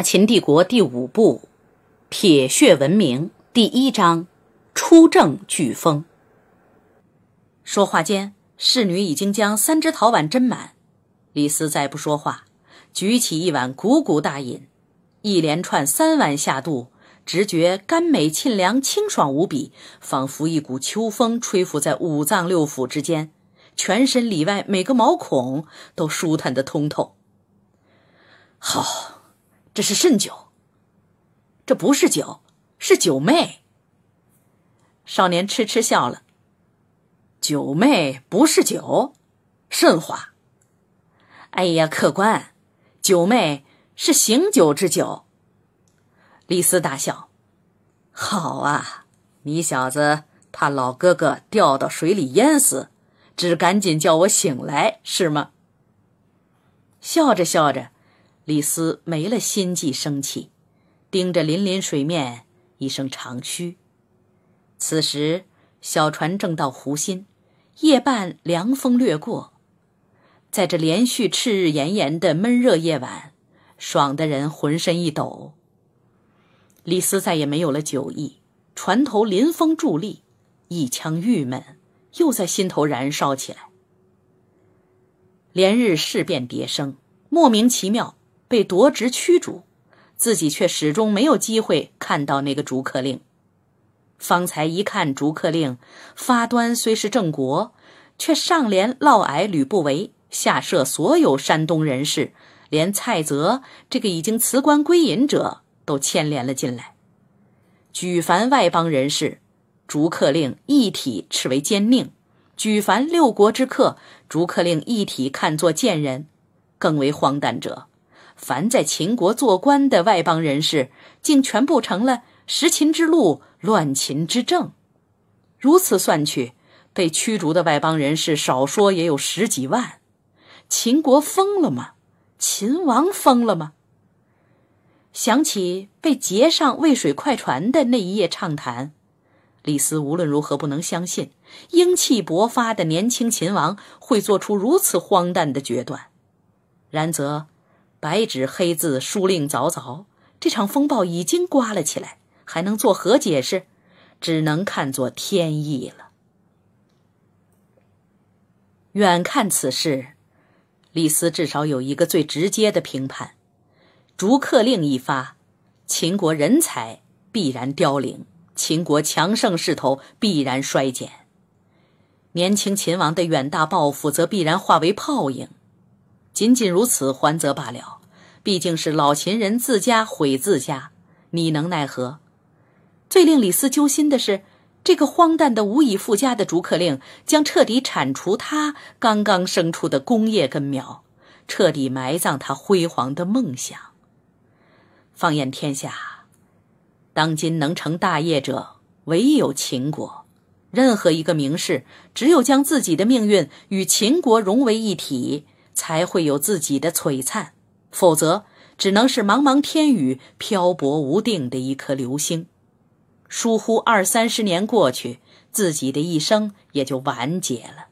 《秦帝国》第五部，《铁血文明》第一章，《出政飓风》。说话间，侍女已经将三只陶碗斟满。李斯再不说话，举起一碗，鼓鼓大饮。一连串三碗下肚，直觉甘美沁凉，清爽无比，仿佛一股秋风吹拂在五脏六腑之间，全身里外每个毛孔都舒坦的通透。好。这是甚酒？这不是酒，是九妹。少年痴痴笑了。九妹不是酒，甚话？哎呀，客官，九妹是醒酒之酒。李斯大笑。好啊，你小子怕老哥哥掉到水里淹死，只赶紧叫我醒来是吗？笑着笑着。李斯没了心计，生气，盯着粼粼水面，一声长吁。此时，小船正到湖心，夜半凉风掠过，在这连续炽日炎炎的闷热夜晚，爽的人浑身一抖。李斯再也没有了酒意，船头临风伫立，一腔郁闷又在心头燃烧起来。连日事变迭生，莫名其妙。被夺职驱逐，自己却始终没有机会看到那个逐客令。方才一看逐客令，发端虽是郑国，却上连嫪毐、吕不韦，下设所有山东人士，连蔡泽这个已经辞官归隐者都牵连了进来。举凡外邦人士，逐客令一体斥为奸佞；举凡六国之客，逐客令一体看作贱人，更为荒诞者。凡在秦国做官的外邦人士，竟全部成了食秦之禄、乱秦之政。如此算去，被驱逐的外邦人士少说也有十几万。秦国疯了吗？秦王疯了吗？想起被劫上渭水快船的那一夜畅谈，李斯无论如何不能相信，英气勃发的年轻秦王会做出如此荒诞的决断。然则。白纸黑字，书令凿凿。这场风暴已经刮了起来，还能作何解释？只能看作天意了。远看此事，李斯至少有一个最直接的评判：逐客令一发，秦国人才必然凋零，秦国强盛势头必然衰减，年轻秦王的远大抱负则必然化为泡影。仅仅如此还则罢了，毕竟是老秦人自家毁自家，你能奈何？最令李斯揪心的是，这个荒诞的无以复加的逐客令，将彻底铲除他刚刚生出的工业根苗，彻底埋葬他辉煌的梦想。放眼天下，当今能成大业者唯有秦国，任何一个名士，只有将自己的命运与秦国融为一体。才会有自己的璀璨，否则只能是茫茫天宇漂泊无定的一颗流星。疏忽二三十年过去，自己的一生也就完结了。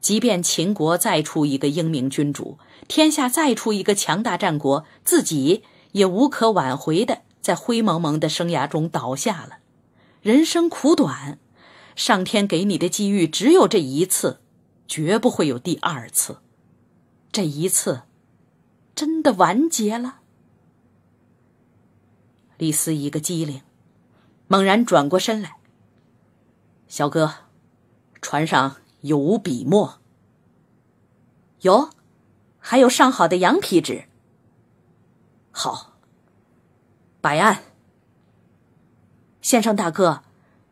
即便秦国再出一个英明君主，天下再出一个强大战国，自己也无可挽回的在灰蒙蒙的生涯中倒下了。人生苦短，上天给你的机遇只有这一次，绝不会有第二次。这一次，真的完结了。李斯一个机灵，猛然转过身来。小哥，船上有无笔墨？有，还有上好的羊皮纸。好，摆岸。先生大哥，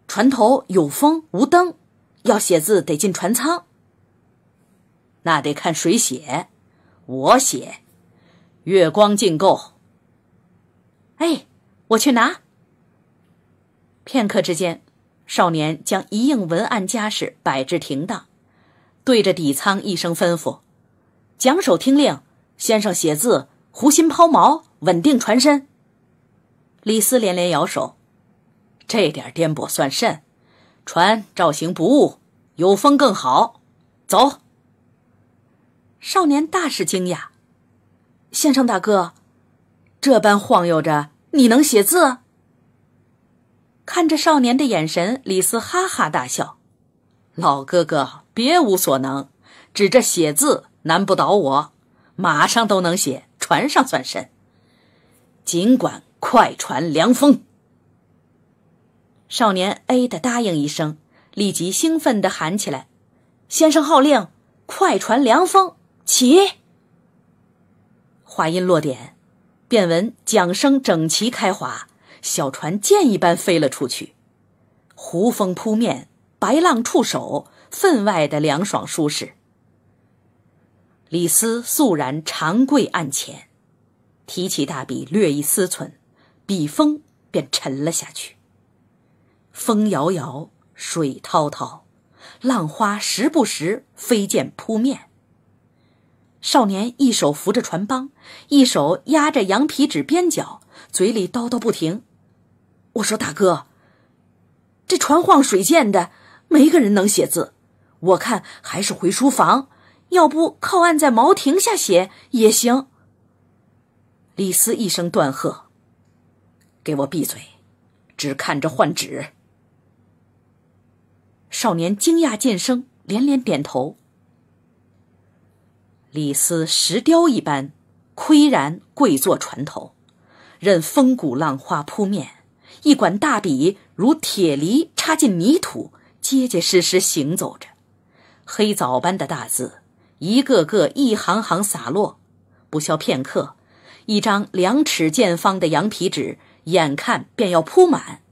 船头有风无灯，要写字得进船舱。那得看谁写，我写，月光尽够。哎，我去拿。片刻之间，少年将一应文案家事摆置停当，对着底舱一声吩咐：“讲手听令，先生写字，湖心抛锚，稳定船身。”李斯连连摇手：“这点颠簸算甚？船照行不误，有风更好，走。”少年大是惊讶，先生大哥，这般晃悠着你能写字？看着少年的眼神，李斯哈哈大笑：“老哥哥别无所能，指着写字难不倒我，马上都能写。船上算甚？尽管快传凉风。”少年“哎”的答应一声，立即兴奋地喊起来：“先生号令，快传凉风！”起。话音落点，便闻桨声整齐开划，小船箭一般飞了出去。湖风扑面，白浪触手，分外的凉爽舒适。李斯肃然长跪案前，提起大笔，略一思忖，笔锋便沉了下去。风摇摇，水滔滔，浪花时不时飞溅扑面。少年一手扶着船帮，一手压着羊皮纸边角，嘴里叨叨不停。我说：“大哥，这船晃水溅的，没个人能写字。我看还是回书房，要不靠岸在茅亭下写也行。”李斯一声断喝：“给我闭嘴！只看着换纸。”少年惊讶渐生，连连点头。李斯石雕一般，岿然跪坐船头，任风鼓浪花扑面。一管大笔如铁犁插进泥土，结结实实行走着。黑枣般的大字，一个个一行行洒落。不消片刻，一张两尺见方的羊皮纸，眼看便要铺满。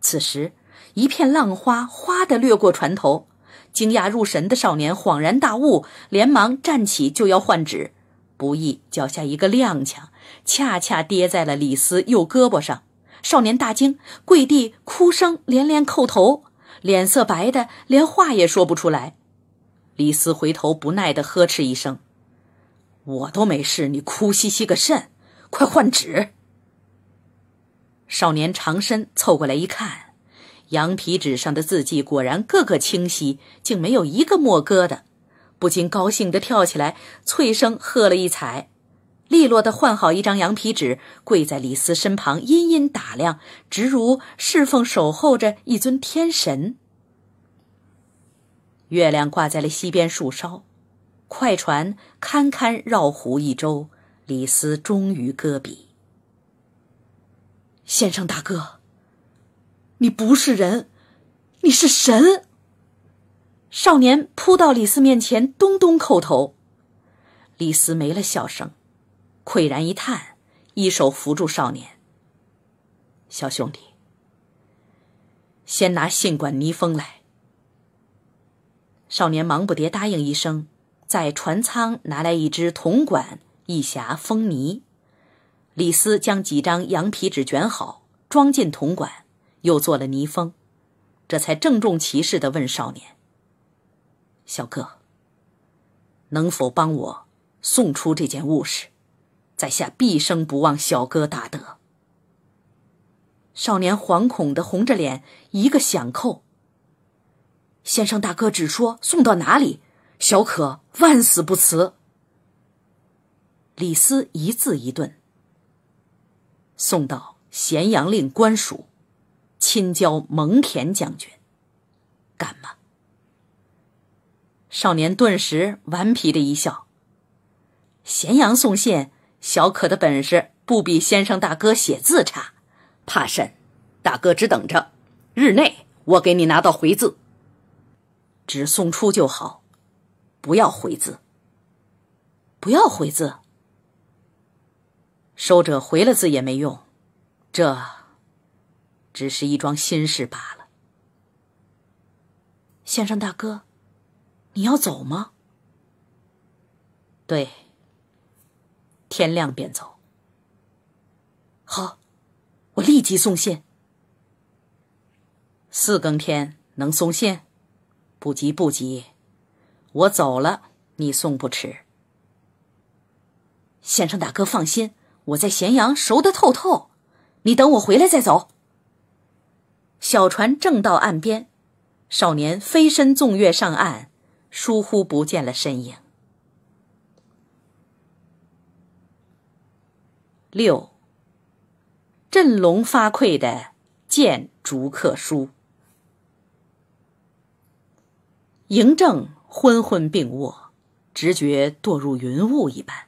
此时，一片浪花哗地掠过船头。惊讶入神的少年恍然大悟，连忙站起就要换纸，不意脚下一个踉跄，恰恰跌在了李斯右胳膊上。少年大惊，跪地哭声连连，叩头，脸色白的连话也说不出来。李斯回头不耐地呵斥一声：“我都没事，你哭兮兮个甚？快换纸！”少年长身凑过来一看。羊皮纸上的字迹果然个个清晰，竟没有一个墨疙瘩，不禁高兴地跳起来。脆声喝了一彩，利落地换好一张羊皮纸，跪在李斯身旁，殷殷打量，直如侍奉守候着一尊天神。月亮挂在了西边树梢，快船堪堪绕湖一周，李斯终于搁笔。先生大哥。你不是人，你是神。少年扑到李斯面前，咚咚叩头。李斯没了笑声，喟然一叹，一手扶住少年。小兄弟，先拿信管泥封来。少年忙不迭答应一声，在船舱拿来一只铜管，一匣封泥。李斯将几张羊皮纸卷好，装进铜管。又做了泥封，这才郑重其事的问少年：“小哥，能否帮我送出这件物事？在下毕生不忘小哥大德。”少年惶恐的红着脸，一个响扣。先生大哥只说送到哪里，小可万死不辞。”李斯一字一顿：“送到咸阳令官署。”亲交蒙恬将军，敢吗？少年顿时顽皮的一笑。咸阳送信，小可的本事不比先生大哥写字差，怕甚？大哥只等着，日内我给你拿到回字。只送出就好，不要回字。不要回字。收者回了字也没用，这。只是一桩心事罢了，先生大哥，你要走吗？对，天亮便走。好，我立即送信。四更天能送信？不急不急，我走了，你送不迟。先生大哥放心，我在咸阳熟得透透，你等我回来再走。小船正到岸边，少年飞身纵跃上岸，疏忽不见了身影。六，振聋发聩的《见逐客书》。嬴政昏昏病卧，直觉堕入云雾一般。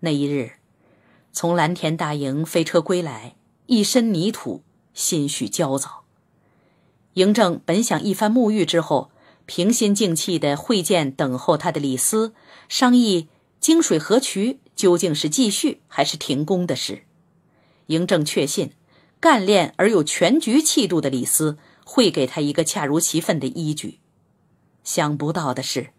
那一日，从蓝田大营飞车归来，一身泥土。心绪焦躁，嬴政本想一番沐浴之后，平心静气的会见等候他的李斯，商议泾水河渠究竟是继续还是停工的事。嬴政确信，干练而有全局气度的李斯会给他一个恰如其分的依据。想不到的是，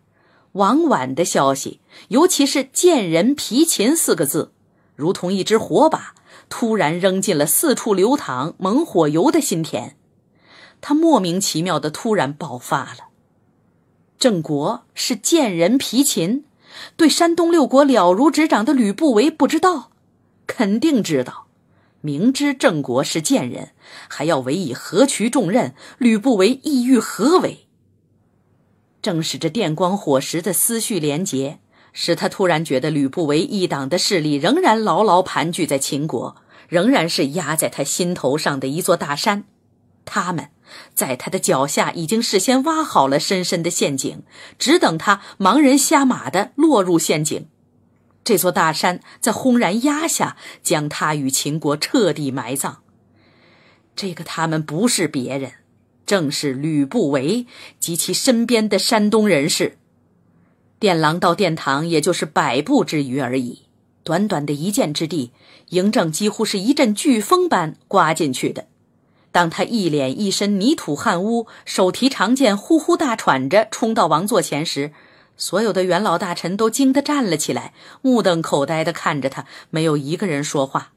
王婉的消息，尤其是“见人皮琴”四个字，如同一支火把。突然扔进了四处流淌猛火油的心田，他莫名其妙的突然爆发了。郑国是贱人皮秦，对山东六国了如指掌的吕不韦不知道，肯定知道。明知郑国是贱人，还要委以何渠重任，吕不韦意欲何为？正是这电光火石的思绪连结，使他突然觉得吕不韦一党的势力仍然牢牢盘踞在秦国。仍然是压在他心头上的一座大山，他们在他的脚下已经事先挖好了深深的陷阱，只等他盲人瞎马的落入陷阱。这座大山在轰然压下，将他与秦国彻底埋葬。这个他们不是别人，正是吕不韦及其身边的山东人士。殿廊到殿堂，也就是百步之余而已。短短的一箭之地，嬴政几乎是一阵飓风般刮进去的。当他一脸一身泥土汗污，手提长剑，呼呼大喘着冲到王座前时，所有的元老大臣都惊得站了起来，目瞪口呆地看着他，没有一个人说话。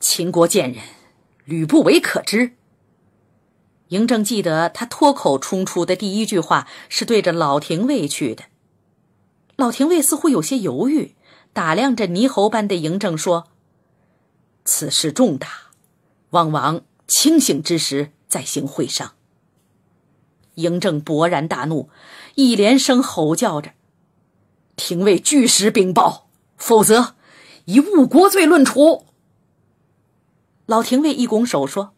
秦国贱人，吕不韦可知？嬴政记得，他脱口冲出的第一句话是对着老廷尉去的。老廷尉似乎有些犹豫，打量着猕猴般的嬴政说：“此事重大，望王清醒之时再行会商。”嬴政勃然大怒，一连声吼叫着：“廷尉，据实禀报，否则以误国罪论处。”老廷尉一拱手说：“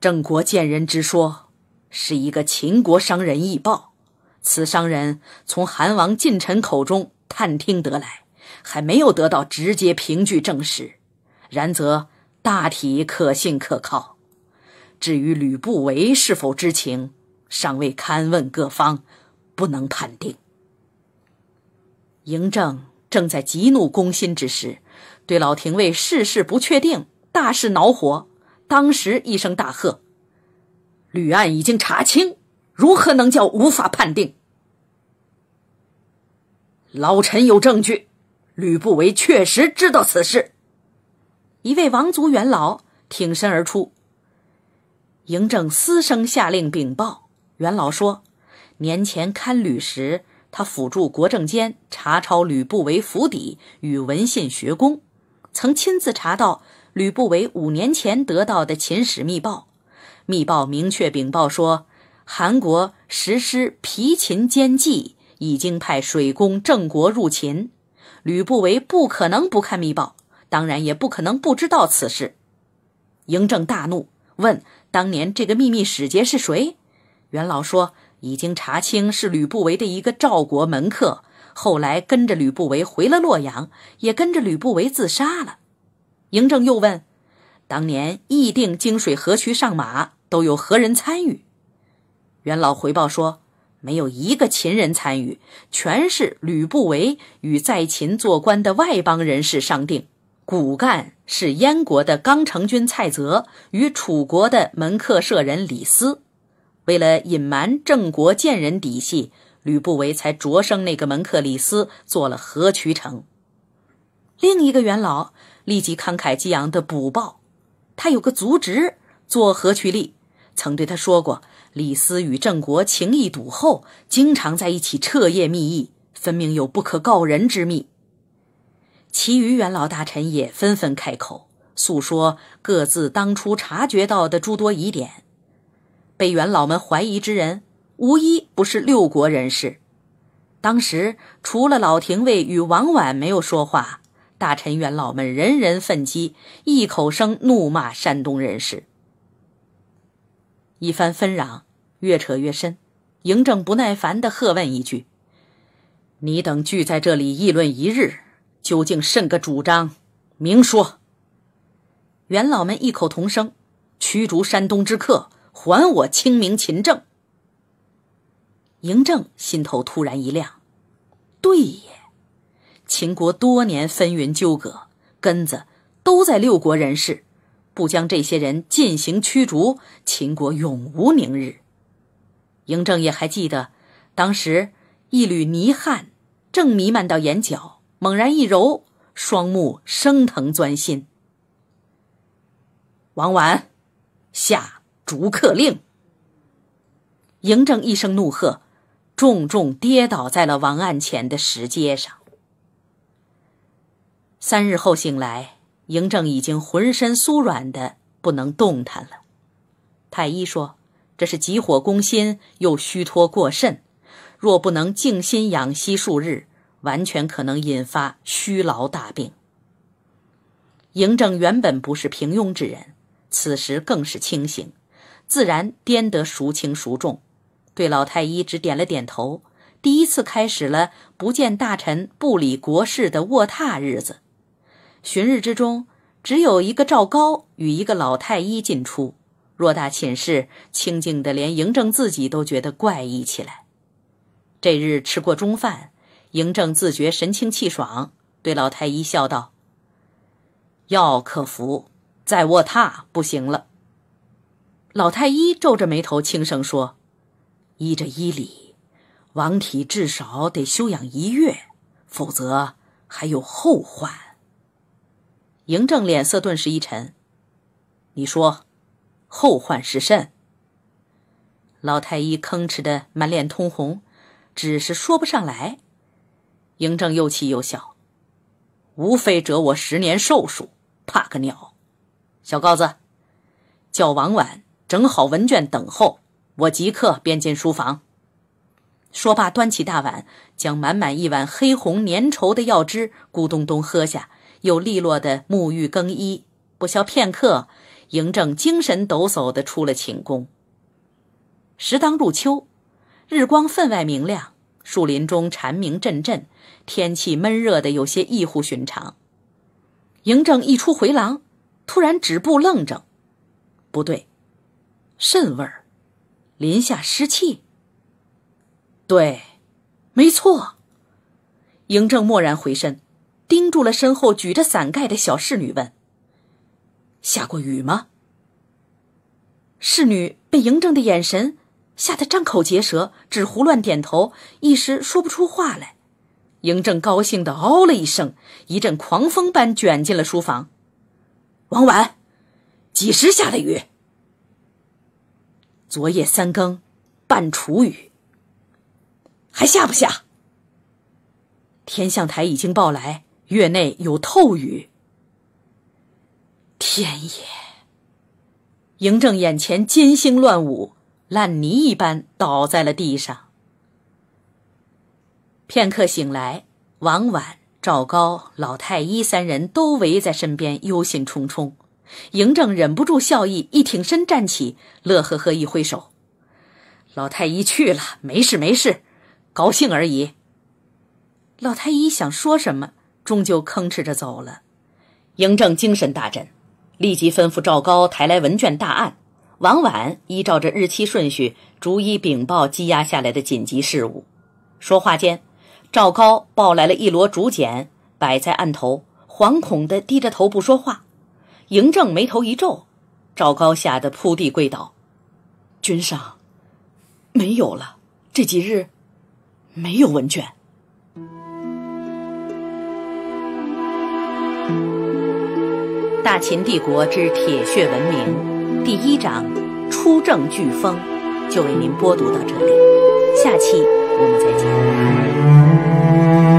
郑国见人之说，是一个秦国商人易报。”此商人从韩王近臣口中探听得来，还没有得到直接凭据证实，然则大体可信可靠。至于吕不韦是否知情，尚未勘问各方，不能判定。嬴政正在急怒攻心之时，对老廷尉事事不确定，大事恼火。当时一声大喝：“吕案已经查清。”如何能叫无法判定？老臣有证据，吕不韦确实知道此事。一位王族元老挺身而出，嬴政私声下令禀报。元老说，年前看吕时，他辅助国政监查抄吕不韦府邸与文献学宫，曾亲自查到吕不韦五年前得到的秦史密报，密报明确禀报说。韩国实施皮秦奸计，已经派水工郑国入秦。吕不韦不可能不看密报，当然也不可能不知道此事。嬴政大怒，问：“当年这个秘密使节是谁？”元老说：“已经查清，是吕不韦的一个赵国门客，后来跟着吕不韦回了洛阳，也跟着吕不韦自杀了。”嬴政又问：“当年议定泾水河渠上马，都有何人参与？”元老回报说，没有一个秦人参与，全是吕不韦与在秦做官的外邦人士商定。骨干是燕国的刚成君蔡泽与楚国的门客舍人李斯。为了隐瞒郑国贱人底细，吕不韦才擢升那个门客李斯做了河渠丞。另一个元老立即慷慨激昂地补报，他有个族侄做河渠吏，曾对他说过。李斯与郑国情谊笃厚，经常在一起彻夜密议，分明有不可告人之秘。其余元老大臣也纷纷开口诉说各自当初察觉到的诸多疑点。被元老们怀疑之人，无一不是六国人士。当时除了老廷尉与王婉没有说话，大臣元老们人人愤激，一口声怒骂山东人士。一番纷嚷，越扯越深。嬴政不耐烦地喝问一句：“你等聚在这里议论一日，究竟甚个主张？明说！”元老们异口同声：“驱逐山东之客，还我清明秦政。”嬴政心头突然一亮：“对也！秦国多年纷纭纠葛，根子都在六国人士。”不将这些人进行驱逐，秦国永无宁日。嬴政也还记得，当时一缕泥汗正弥漫到眼角，猛然一揉，双目生疼钻心。王婉，下逐客令！嬴政一声怒喝，重重跌倒在了王案前的石阶上。三日后醒来。嬴政已经浑身酥软的不能动弹了，太医说这是急火攻心又虚脱过甚，若不能静心养息数日，完全可能引发虚劳大病。嬴政原本不是平庸之人，此时更是清醒，自然颠得孰轻孰重，对老太医只点了点头。第一次开始了不见大臣不理国事的卧榻日子。旬日之中，只有一个赵高与一个老太医进出。偌大寝室，清静的连嬴政自己都觉得怪异起来。这日吃过中饭，嬴政自觉神清气爽，对老太医笑道：“药可服，再卧榻不行了。”老太医皱着眉头，轻声说：“依着医理，王体至少得休养一月，否则还有后患。”嬴政脸色顿时一沉，你说，后患是甚？老太医吭哧的满脸通红，只是说不上来。嬴政又气又笑，无非折我十年寿数，怕个鸟！小高子，叫王婉整好文卷等候，我即刻便进书房。说罢，端起大碗，将满满一碗黑红粘稠的药汁咕咚咚喝下。又利落的沐浴更衣，不消片刻，嬴政精神抖擞地出了寝宫。时当入秋，日光分外明亮，树林中蝉鸣阵阵，天气闷热的有些异乎寻常。嬴政一出回廊，突然止步，愣怔，不对，肾味儿，林下湿气。对，没错。嬴政蓦然回身。盯住了身后举着伞盖的小侍女，问：“下过雨吗？”侍女被嬴政的眼神吓得张口结舌，只胡乱点头，一时说不出话来。嬴政高兴的“嗷”了一声，一阵狂风般卷进了书房。王婉，几时下的雨？昨夜三更，半楚雨，还下不下？天象台已经报来。月内有透雨。天也！嬴政眼前金星乱舞，烂泥一般倒在了地上。片刻醒来，王婉、赵高、老太医三人都围在身边，忧心忡忡。嬴政忍不住笑意，一挺身站起，乐呵呵一挥手：“老太医去了，没事没事，高兴而已。”老太医想说什么？终究吭哧着走了，嬴政精神大振，立即吩咐赵高抬来文卷大案，王婉依照着日期顺序逐一禀报积压下来的紧急事务。说话间，赵高抱来了一摞竹简，摆在案头，惶恐地低着头不说话。嬴政眉头一皱，赵高吓得扑地跪倒：“君上，没有了，这几日没有文卷。”大秦帝国之铁血文明，第一章，出政飓风，就为您播读到这里。下期我们再见。